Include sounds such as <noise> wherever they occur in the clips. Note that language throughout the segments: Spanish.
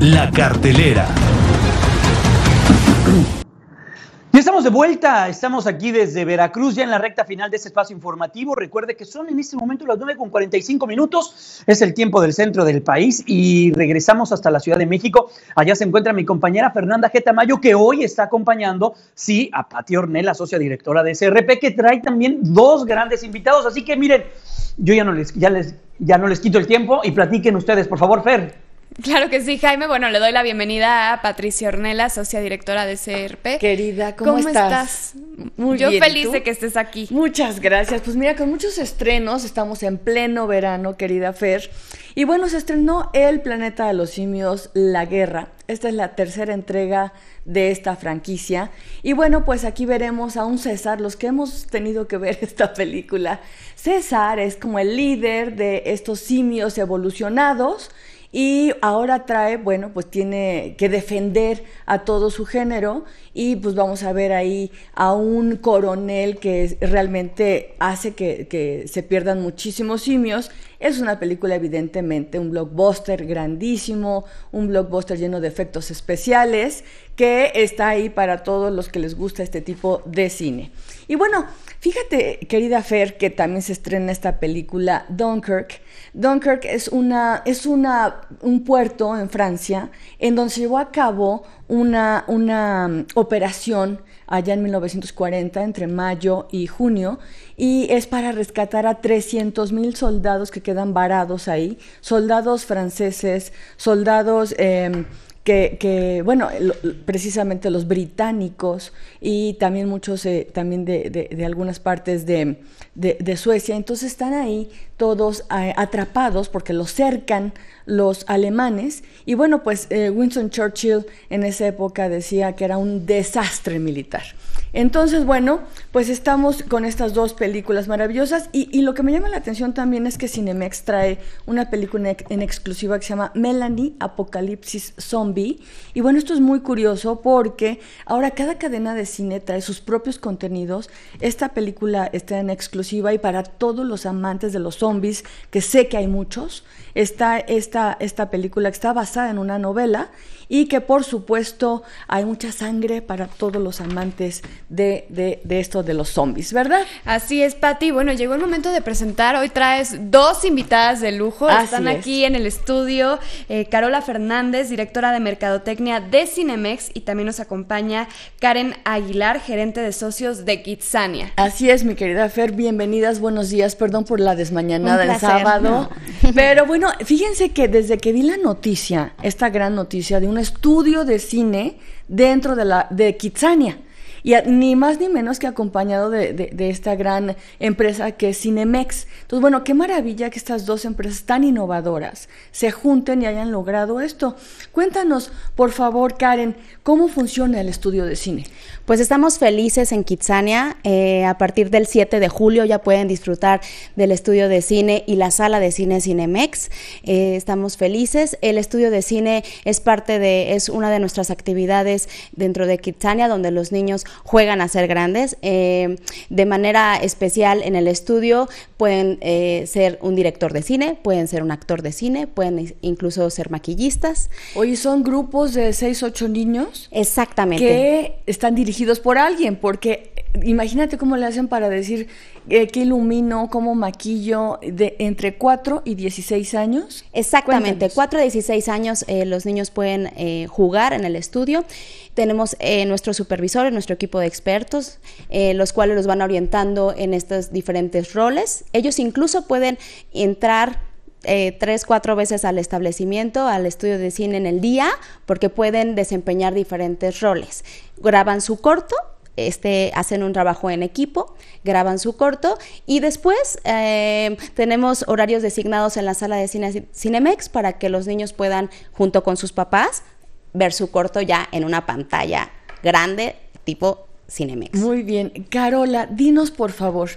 La cartelera. Ya estamos de vuelta, estamos aquí desde Veracruz, ya en la recta final de este espacio informativo. Recuerde que son en este momento las 9 con 45 minutos, es el tiempo del centro del país y regresamos hasta la Ciudad de México. Allá se encuentra mi compañera Fernanda Geta Mayo, que hoy está acompañando, sí, a Pati la socia directora de SRP, que trae también dos grandes invitados. Así que miren, yo ya no les, ya les, ya no les quito el tiempo y platiquen ustedes, por favor, Fer. Claro que sí, Jaime. Bueno, le doy la bienvenida a Patricia Ornella, socia directora de CRP. Querida, ¿cómo, estás? Muy Yo feliz de que estés aquí. Muchas gracias. Pues mira, con muchos estrenos, estamos en pleno verano, querida Fer. Y bueno, se estrenó El planeta de los simios, La guerra. Esta es la tercera entrega de esta franquicia. Y bueno, pues aquí veremos a un César, los que hemos tenido que ver <laughs> esta película. César es como el líder de estos simios evolucionados y ahora trae, bueno, pues tiene que defender a todo su género y pues vamos a ver ahí a un coronel que realmente hace que, que se pierdan muchísimos simios es una película evidentemente, un blockbuster grandísimo, un blockbuster lleno de efectos especiales, que está ahí para todos los que les gusta este tipo de cine. Y bueno, fíjate, querida Fer, que también se estrena esta película Dunkirk. Dunkirk es, una, es una, un puerto en Francia en donde se llevó a cabo una, una mm, operación allá en 1940, entre mayo y junio, y es para rescatar a 300.000 soldados que quedan varados ahí, soldados franceses, soldados em, que, bueno, precisamente los británicos y también muchos eh, también de, algunas partes de, Suecia, entonces están ahí todos eh, atrapados porque los cercan los alemanes y bueno, pues eh, Winston Churchill en esa época decía que era un desastre militar. Entonces, bueno, pues estamos con estas dos películas maravillosas y, lo que me llama la atención también es que Cinemex trae una película en exclusiva que se llama Melanie Apocalipsis Zombie. Y bueno, esto es muy curioso porque ahora cada cadena de cine trae sus propios contenidos. Esta película está en exclusiva y para todos los amantes de los zombies, que sé que hay muchos, está esta, esta película que está basada en una novela y que por supuesto hay mucha sangre para todos los amantes de, esto de los zombies, ¿verdad? Así es, Patti. Bueno, llegó el momento de presentar. Hoy traes dos invitadas de lujo. Están aquí en el estudio eh, Carola Fernández, directora de Mercadotecnia de Cinemex, y también nos acompaña Karen Aguilar, gerente de socios de Kitsania. Así es, mi querida Fer. Bienvenidas, buenos días. Perdón por la desmañanada el sábado. <laughs> Pero bueno, fíjense que desde que vi la noticia, esta gran noticia de un estudio de cine dentro de la de Kitsania y ni más ni menos que acompañado de, esta gran empresa que es Cinemex. Entonces, bueno, qué maravilla que estas dos empresas tan innovadoras se junten y hayan logrado esto. Cuéntanos, por favor, Karen, ¿cómo funciona el estudio de cine? Pues estamos felices en Kitsania. Eh, a partir del 7 de julio ya pueden disfrutar del estudio de cine y la sala de cine Cinemex. Eh, estamos felices. El estudio de cine es parte de, es una de nuestras actividades dentro de Kitsania, donde los niños juegan a ser grandes. Eh, de manera especial en el estudio pueden eh, ser un director de cine, pueden ser un actor de cine, pueden incluso ser maquillistas. Hoy son grupos de 6, 8 niños. Exactamente. Que están dirigidos por alguien, porque imagínate cómo le hacen para decir que eh, qué ilumino, cómo maquillo, de entre 4 y 16 años. Exactamente, 4 a 16 años eh, los niños pueden eh, jugar en el estudio. Tenemos nuestro supervisor, nuestro equipo de expertos, los cuales los van orientando en estos diferentes roles. Ellos incluso pueden entrar eh, tres, cuatro veces al establecimiento, al estudio de cine en el día, porque pueden desempeñar diferentes roles. Graban su corto este, hacen un trabajo en equipo, graban su corto y después eh, tenemos horarios designados en la sala de cine, Cinemex para que los niños puedan, junto con sus papás, ver su corto ya en una pantalla grande tipo Cinemex. Muy bien. Carola, dinos por favor,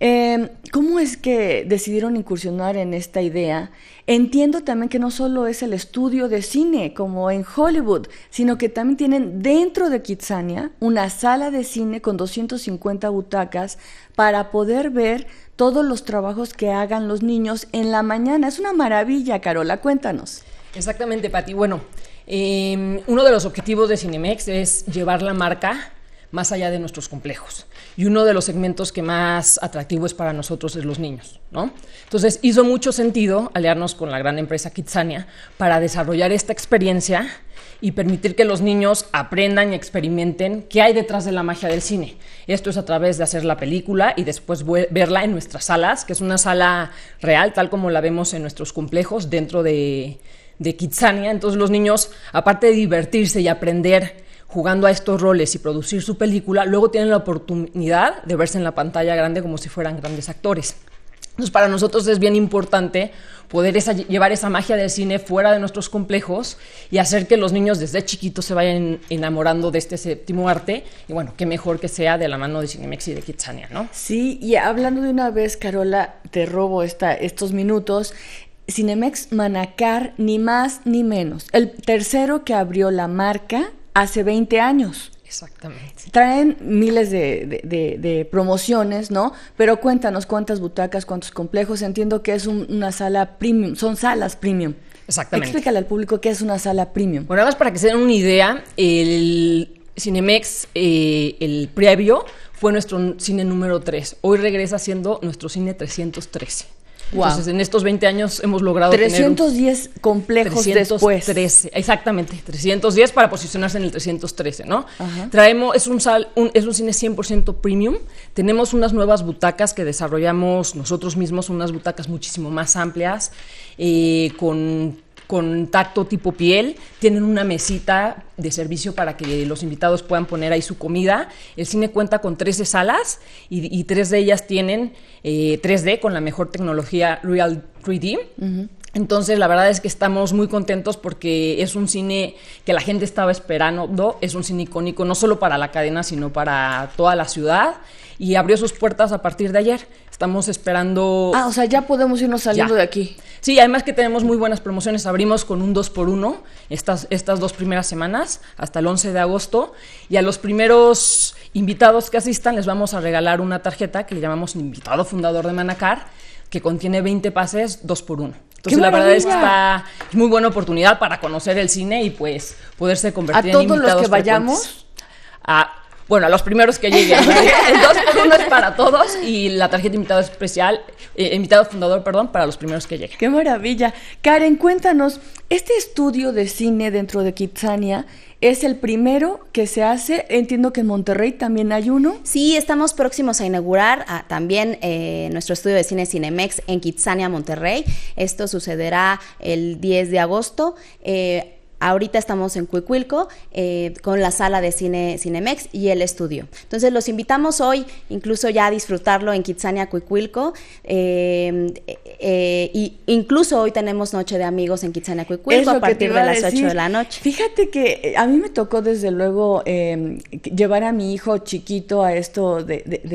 Em, ¿Cómo es que decidieron incursionar en esta idea? Entiendo también que no solo es el estudio de cine como en Hollywood, sino que también tienen dentro de Kitsania una sala de cine con 250 butacas para poder ver todos los trabajos que hagan los niños en la mañana. Es una maravilla, Carola, cuéntanos. Exactamente, Pati. Bueno, em, uno de los objetivos de Cinemex es llevar la marca más allá de nuestros complejos y uno de los segmentos que más atractivo es para nosotros es los niños. ¿no? Entonces hizo mucho sentido aliarnos con la gran empresa Kitsania para desarrollar esta experiencia y permitir que los niños aprendan y experimenten qué hay detrás de la magia del cine. Esto es a través de hacer la película y después verla en nuestras salas, que es una sala real, tal como la vemos en nuestros complejos dentro de, de Kitsania. Entonces los niños, aparte de divertirse y aprender jugando a estos roles y producir su película, luego tienen la oportunidad de verse en la pantalla grande como si fueran grandes actores. Entonces, para nosotros es bien importante poder llevar esa magia del cine fuera de nuestros complejos y hacer que los niños desde chiquitos se vayan enamorando de este séptimo arte. Y bueno, qué mejor que sea de la mano de Cinemex y de Kitsania, ¿no? Sí, y hablando de una vez, Carola, te robo esta, estos minutos. Cinemex Manacar, ni más ni menos. El tercero que abrió la marca hace 20 años. Exactamente. Traen miles de, promociones, ¿no? Pero cuéntanos cuántas butacas, cuántos complejos. Entiendo que es una sala premium, son salas premium. Exactamente. Explícale al público qué es una sala premium. Bueno, además para que se den una idea, el Cinemex, eh, el previo, fue nuestro cine número 3. Hoy regresa siendo nuestro cine 313. Entonces, en estos 20 años hemos logrado 310 complejos 313, después. Exactamente, 310 para posicionarse en el 313, ¿no? Traemos es un, sal, es un cine 100% premium. Tenemos unas nuevas butacas que desarrollamos nosotros mismos, unas butacas muchísimo más amplias eh, con contacto tipo piel. Tienen una mesita de servicio para que los invitados puedan poner ahí su comida. El cine cuenta con 13 salas y, tres de ellas tienen 3D eh, con la mejor tecnología Real 3D. Entonces, la verdad es que estamos muy contentos porque es un cine que la gente estaba esperando, es un cine icónico no solo para la cadena, sino para toda la ciudad y abrió sus puertas a partir de ayer. Estamos esperando. Ah, o sea, ya podemos irnos saliendo de aquí. Sí, además que tenemos muy buenas promociones. Abrimos con un 2x1 estas, estas dos primeras semanas, hasta el 11 de agosto. Y a los primeros invitados que asistan les vamos a regalar una tarjeta que le llamamos Invitado Fundador de Manacar, que contiene 20 pases 2x1. Entonces, la verdad es que está es muy buena oportunidad para conocer el cine y pues poderse convertir en invitados. A todos los que vayamos. A, bueno, a los primeros que lleguen. <laughs> El 2 pues, es para todos y la tarjeta invitado especial, eh, invitado fundador, perdón, para los primeros que lleguen. ¡Qué maravilla! Karen, cuéntanos, este estudio de cine dentro de Kitsania es el primero que se hace. Entiendo que en Monterrey también hay uno. Sí, estamos próximos a inaugurar ah, también eh, nuestro estudio de cine Cinemex en Kitsania, Monterrey. Esto sucederá el 10 de agosto. Eh, Ahorita estamos en Cuicuilco eh, con la sala de cine Cinemex y el estudio. Entonces los invitamos hoy incluso ya a disfrutarlo en Kitsania Cuicuilco. Eh, eh, y incluso hoy tenemos Noche de Amigos en Kitsania Cuicuilco a partir de las 8 de la noche. Fíjate que a mí me tocó desde luego em, llevar a mi hijo chiquito a esto de, de,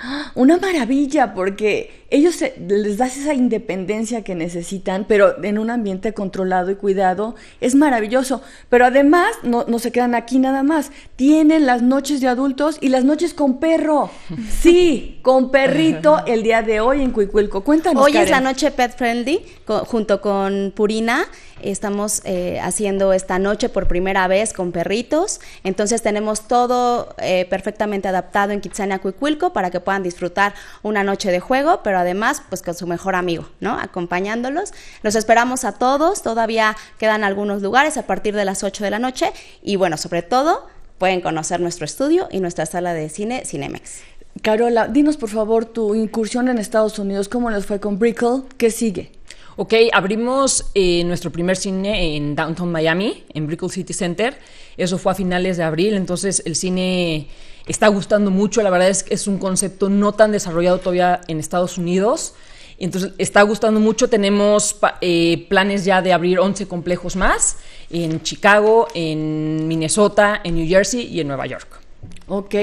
¡Ah! una maravilla porque ellos les das esa independencia que necesitan, pero en un ambiente controlado y cuidado, es maravilloso. Pero además, no, se quedan aquí nada más. Tienen las noches de adultos y las noches con perro. <laughs> Sí, con perrito el día de hoy en Cuicuilco. Cuéntanos. Hoy es la noche pet friendly, junto con Purina. Estamos eh, haciendo esta noche por primera vez con perritos. Entonces tenemos todo eh, perfectamente adaptado en Kitsania Cuicuilco para que puedan disfrutar una noche de juego, pero además pues con su mejor amigo, ¿no? Acompañándolos. Los esperamos a todos, todavía quedan algunos lugares a partir de las 8 de la noche y bueno, sobre todo pueden conocer nuestro estudio y nuestra sala de cine Cinemex. Carola, dinos por favor tu incursión en Estados Unidos, ¿cómo les fue con Brickle? ¿Qué sigue? Ok, abrimos eh, nuestro primer cine en Downtown Miami, en Brickell City Center. Eso fue a finales de abril, entonces el cine está gustando mucho. La verdad es que es un concepto no tan desarrollado todavía en Estados Unidos. Entonces está gustando mucho. Tenemos eh, planes ya de abrir 11 complejos más en Chicago, en Minnesota, en New Jersey y en Nueva York. Ok,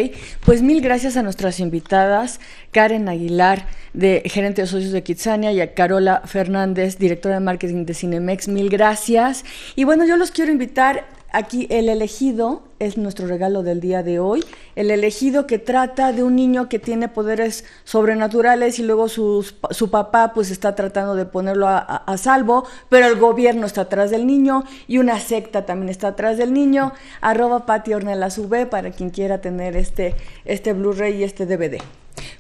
pues mil gracias a nuestras invitadas, Karen Aguilar, de gerente de socios de Kitsania, y a Carola Fernández, directora de marketing de Cinemex. Mil gracias. Y bueno, yo los quiero invitar Aquí el elegido es nuestro regalo del día de hoy. El elegido que trata de un niño que tiene poderes sobrenaturales y luego su su papá pues está tratando de ponerlo a, salvo, pero el gobierno está atrás del niño y una secta también está atrás del niño. Arroba Pati Ornella Sube para quien quiera tener este, este Blu-ray y este DVD.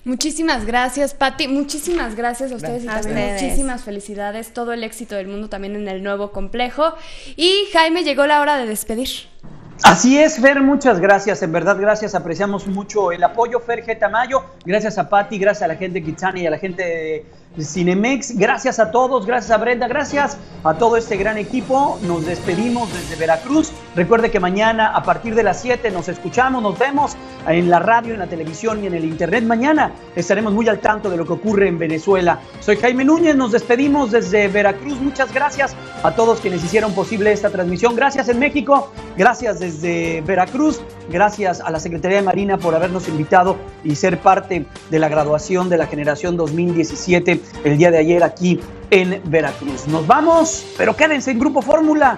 Muchísimas gracias, Patti. Muchísimas gracias a ustedes y también muchísimas felicidades. Todo el éxito del mundo también en el nuevo complejo. Y Jaime, llegó la hora de despedir. Así es, Fer, muchas gracias, en verdad gracias, apreciamos mucho el apoyo, Fer G. Tamayo, gracias a Patti, gracias a la gente de Kitsani y a la gente de Cinemex, gracias a todos, gracias a Brenda, gracias a todo este gran equipo, nos despedimos desde Veracruz, recuerde que mañana a partir de las 7 nos escuchamos, nos vemos en la radio, en la televisión y en el internet, mañana estaremos muy al tanto de lo que ocurre en Venezuela. Soy Jaime Núñez, nos despedimos desde Veracruz, muchas gracias a todos quienes hicieron posible esta transmisión, gracias en México, Gracias desde Veracruz, gracias a la Secretaría de Marina por habernos invitado y ser parte de la graduación de la generación 2017 el día de ayer aquí en Veracruz. Nos vamos, pero quédense en Grupo Fórmula.